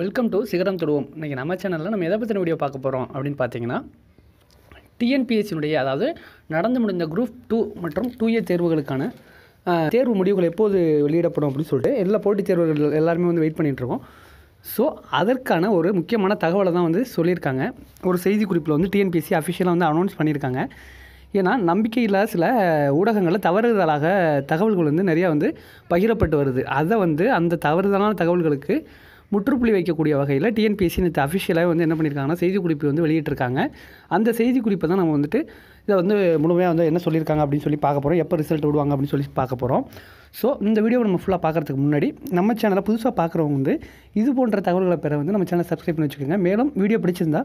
welcome to சிகரம் தொடுவோம் இன்றைக்கி நம்ம சேனலில் நம்ம எதை பற்றின வீடியோ பார்க்க போகிறோம் அப்படின்னு பார்த்தீங்கன்னா டிஎன்பிஎஸ்சினுடைய அதாவது நடந்து முடிந்த குரூப் டூ மற்றும் டூ ஏ தேர்வுகளுக்கான தேர்வு முடிவுகள் எப்போது வெளியிடப்படும் அப்படின்னு சொல்லிட்டு எல்லா போட்டித் தேர்வுகள் எல்லாருமே வந்து வெயிட் பண்ணிகிட்ருக்கோம் ஸோ அதற்கான ஒரு முக்கியமான தகவலை தான் வந்து சொல்லியிருக்காங்க ஒரு செய்தி குறிப்பில் வந்து டிஎன்பிஎஸ்சி அஃபிஷியலாக வந்து அனௌன்ஸ் பண்ணியிருக்காங்க ஏன்னா இல்லாத சில ஊடகங்களில் தவறுதலாக தகவல்கள் வந்து நிறையா வந்து பகிரப்பட்டு வருது அதை வந்து அந்த தவறுதலான தகவல்களுக்கு முற்றுப்புள்ளி வைக்கக்கூடிய வகையில் டிஎன்பிஎஸ்சி இந்த அஃபிஷியலாக வந்து என்ன பண்ணியிருக்காங்கன்னா செய்திக்குறிப்பு வந்து வெளியிட்டிருக்காங்க அந்த செய்திக்குறிப்பை தான் நம்ம வந்துட்டு இதை வந்து முழுமையாக வந்து என்ன சொல்லியிருக்காங்க அப்படின்னு சொல்லி பார்க்க போகிறோம் எப்போ ரிசல்ட் விடுவாங்க அப்படின்னு சொல்லி பார்க்க போகிறோம் ஸோ இந்த வீடியோவை நம்ம ஃபுல்லாக பார்க்குறதுக்கு முன்னாடி நம்ம சேனலை புதுசாக பார்க்குறவங்க வந்து இது போன்ற தகவல்களை பெற வந்து நம்ம சேனலை சப்ஸ்கிரைப் பண்ணி வச்சுக்கோங்க மேலும் வீடியோ பிடிச்சிருந்தா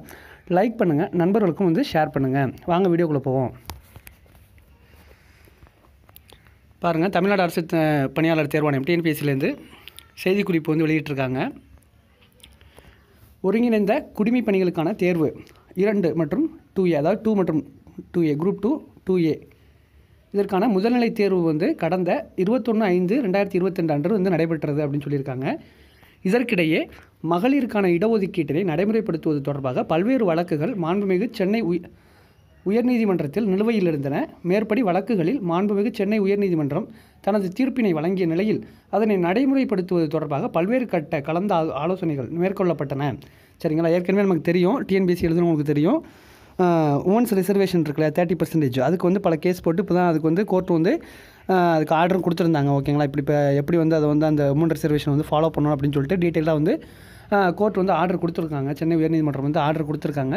லைக் பண்ணுங்கள் நண்பர்களுக்கும் வந்து ஷேர் பண்ணுங்கள் வாங்க வீடியோக்குள்ளே போவோம் பாருங்கள் தமிழ்நாடு அரசு பணியாளர் தேர்வாணையம் டிஎன்பிஎஸ்சிலேருந்து செய்திக்குறிப்பு வந்து வெளியிட்டிருக்காங்க ஒருங்கிணைந்த குடிமை பணிகளுக்கான தேர்வு இரண்டு மற்றும் டூ ஏ அதாவது டூ மற்றும் two A group two two A இதற்கான முதல்நிலை தேர்வு வந்து கடந்த இருபத்தொன்று ஐந்து ரெண்டாயிரத்தி இருபத்தி ரெண்டு அன்று வந்து நடைபெற்றது அப்படின்னு சொல்லியிருக்காங்க இதற்கிடையே மகளிருக்கான இடஒதுக்கீட்டினை நடைமுறைப்படுத்துவது தொடர்பாக பல்வேறு வழக்குகள் மாண்புமிகு சென்னை உய் உயர்நீதிமன்றத்தில் நிலுவையில் இருந்தன மேற்படி வழக்குகளில் மாண்புமிகு சென்னை உயர்நீதிமன்றம் தனது தீர்ப்பினை வழங்கிய நிலையில் அதனை நடைமுறைப்படுத்துவது தொடர்பாக பல்வேறு கட்ட கலந்த ஆலோசனைகள் மேற்கொள்ளப்பட்டன சரிங்களா ஏற்கனவே நமக்கு தெரியும் டிஎன்பிசி எழுதுனவங்களுக்கு தெரியும் உமன்ஸ் ரிசர்வேஷன் இருக்குல்ல தேர்ட்டி பர்சன்டேஜ் அதுக்கு வந்து பல கேஸ் போட்டு இப்போ தான் அதுக்கு வந்து கோர்ட் வந்து அதுக்கு ஆர்டர் கொடுத்துருந்தாங்க ஓகேங்களா இப்படி இப்போ எப்படி வந்து அதை வந்து அந்த உமன் ரிசர்வேஷன் வந்து ஃபாலோ பண்ணணும் அப்படின்னு சொல்லிட்டு டீட்டெயிலாக வந்து கோர்ட் வந்து ஆர்டர் கொடுத்துருக்காங்க சென்னை உயர்நீதிமன்றம் வந்து ஆர்டர் கொடுத்துருக்காங்க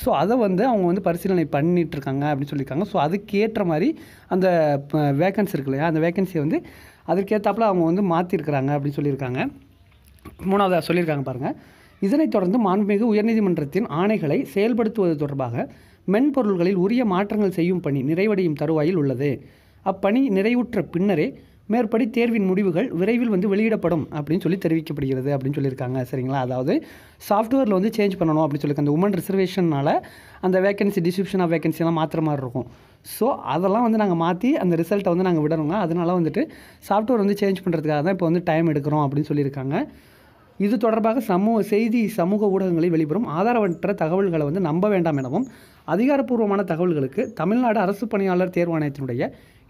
ஸோ அதை வந்து அவங்க வந்து பரிசீலனை பண்ணிகிட்ருக்காங்க அப்படின்னு சொல்லியிருக்காங்க ஸோ அதுக்கேற்ற மாதிரி அந்த வேக்கன்சி இருக்கு இல்லையா அந்த வேக்கன்சியை வந்து அதற்கேற்றாப்புல அவங்க வந்து மாற்றிருக்கிறாங்க அப்படின்னு சொல்லியிருக்காங்க மூணாவதாக சொல்லியிருக்காங்க பாருங்கள் இதனைத் தொடர்ந்து மாண்புமிகு உயர்நீதிமன்றத்தின் ஆணைகளை செயல்படுத்துவது தொடர்பாக மென்பொருள்களில் உரிய மாற்றங்கள் செய்யும் பணி நிறைவடையும் தருவாயில் உள்ளது அப்பணி நிறைவுற்ற பின்னரே மேற்படி தேர்வின் முடிவுகள் விரைவில் வந்து வெளியிடப்படும் அப்படின்னு சொல்லி தெரிவிக்கப்படுகிறது அப்படின்னு சொல்லியிருக்காங்க சரிங்களா அதாவது சாஃப்ட்வேரில் வந்து சேஞ்ச் பண்ணணும் அப்படின்னு சொல்லி அந்த உமன் ரிசர்வேஷனால் அந்த வேகன்சி டிஸ்கிரிப்ஷன் ஆஃப் வேகன்சிலாம் மாற்றுற மாதிரி இருக்கும் ஸோ அதெல்லாம் வந்து நாங்கள் மாற்றி அந்த ரிசல்ட்டை வந்து நாங்கள் விடணுங்க அதனால் வந்துட்டு சாஃப்ட்வேர் வந்து சேஞ்ச் பண்ணுறதுக்காக தான் இப்போ வந்து டைம் எடுக்கிறோம் அப்படின்னு சொல்லியிருக்காங்க இது தொடர்பாக சமூக செய்தி சமூக ஊடகங்களில் வெளிவரும் ஆதாரமற்ற தகவல்களை வந்து நம்ப வேண்டாம் எனவும் அதிகாரப்பூர்வமான தகவல்களுக்கு தமிழ்நாடு அரசு பணியாளர் தேர்வாணையத்தினுடைய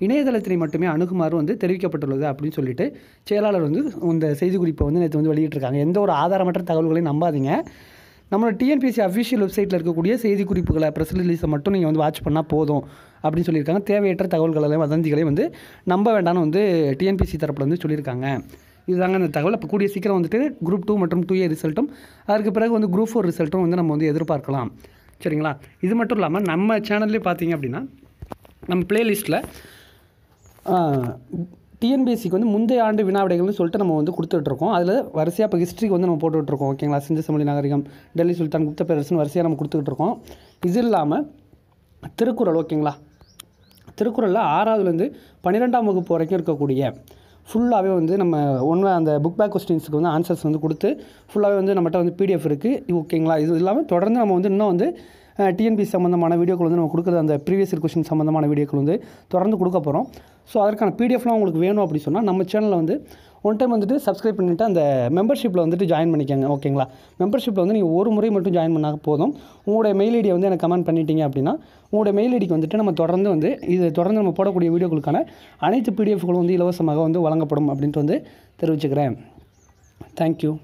இணையதளத்தினை மட்டுமே அணுகுமாறு வந்து தெரிவிக்கப்பட்டுள்ளது அப்படின்னு சொல்லிட்டு செயலாளர் வந்து இந்த செய்திக்குறிப்பை வந்து நேற்று வந்து வெளியிட்டிருக்காங்க எந்த ஒரு ஆதாரமற்ற தகவல்களையும் நம்பாதீங்க நம்மளோட டிஎன்பிசி அஃபிஷியல் வெப்சைட்டில் இருக்கக்கூடிய செய்தி குறிப்புகளை ப்ரெஸ் ரிலீஸை மட்டும் நீங்கள் வந்து வாட்ச் பண்ணால் போதும் அப்படின்னு சொல்லியிருக்காங்க தேவையற்ற தகவல்களையும் வதந்திகளையும் வந்து நம்ப வேண்டாம்னு வந்து டிஎன்பிஎஸ்சி தரப்பில் வந்து சொல்லியிருக்காங்க இதுதாங்க அந்த தகவல் இப்போ கூடிய சீக்கிரம் வந்துட்டு குரூப் டூ மற்றும் டூ ஏ ரிசல்ட்டும் அதுக்கு பிறகு வந்து குரூப் ஃபோர் ரிசல்ட்டும் வந்து நம்ம வந்து எதிர்பார்க்கலாம் சரிங்களா இது மட்டும் இல்லாமல் நம்ம சேனல்லே பார்த்தீங்க அப்படின்னா நம்ம பிளேலிஸ்ட்டில் டிஎன்பிஎஸ்சிக்கு வந்து முந்தைய ஆண்டு வினாவிடைகள்னு சொல்லிட்டு நம்ம வந்து கொடுத்துட்ருக்கோம் அதில் வரிசையாக இப்போ ஹிஸ்ட்ரிக்கு வந்து நம்ம போட்டுட்ருக்கோம் ஓகேங்களா சிந்து சமொழி நாகரிகம் டெல்லி சுல்தான் குப்த பேரரசன் வரிசையாக நம்ம கொடுத்துட்ருக்கோம் இது இல்லாமல் திருக்குறள் ஓகேங்களா திருக்குறளில் ஆறாவதுலேருந்து பன்னிரெண்டாம் வகுப்பு வரைக்கும் இருக்கக்கூடிய ஃபுல்லாகவே வந்து நம்ம ஒன்று அந்த புக் பேக் கொஸ்டின்ஸுக்கு வந்து ஆன்சர்ஸ் வந்து கொடுத்து ஃபுல்லாகவே வந்து நம்மகிட்ட வந்து பிடிஎஃப் இருக்குது ஓகேங்களா இது இல்லாமல் தொடர்ந்து நம்ம வந்து இன்னும் வந்து டிஎன்பி சம்மந்தமான வீடியோக்கள் வந்து நம்ம கொடுக்குற அந்த ப்ரீவியஸ் கொஷின் சம்மந்தமான வீடியோக்கள் வந்து தொடர்ந்து கொடுக்க போகிறோம் ஸோ அதற்கான பிடிஎஃப்லாம் உங்களுக்கு வேணும் அப்படி சொன்னால் நம்ம சேனலில் வந்து ஒன் டைம் வந்துட்டு சப்ஸ்கிரைப் பண்ணிவிட்டு அந்த மெம்பர்ஷிப்பில் வந்துட்டு ஜாயின் பண்ணிக்கோங்க ஓகேங்களா மெம்பர்ஷிப்பில் வந்து நீங்கள் ஒரு முறை மட்டும் ஜாயின் பண்ணால் போதும் உங்களுடைய மெயில் ஐடியை வந்து எனக்கு கமெண்ட் பண்ணிட்டீங்க அப்படின்னா உங்களுடைய மெயில் ஐடிக்கு வந்துட்டு நம்ம தொடர்ந்து வந்து இது தொடர்ந்து நம்ம போடக்கூடிய வீடியோக்களுக்கான அனைத்து பிடிஎஃப்களும் வந்து இலவசமாக வந்து வழங்கப்படும் அப்படின்ட்டு வந்து தெரிவிச்சுக்கிறேன் தேங்க்யூ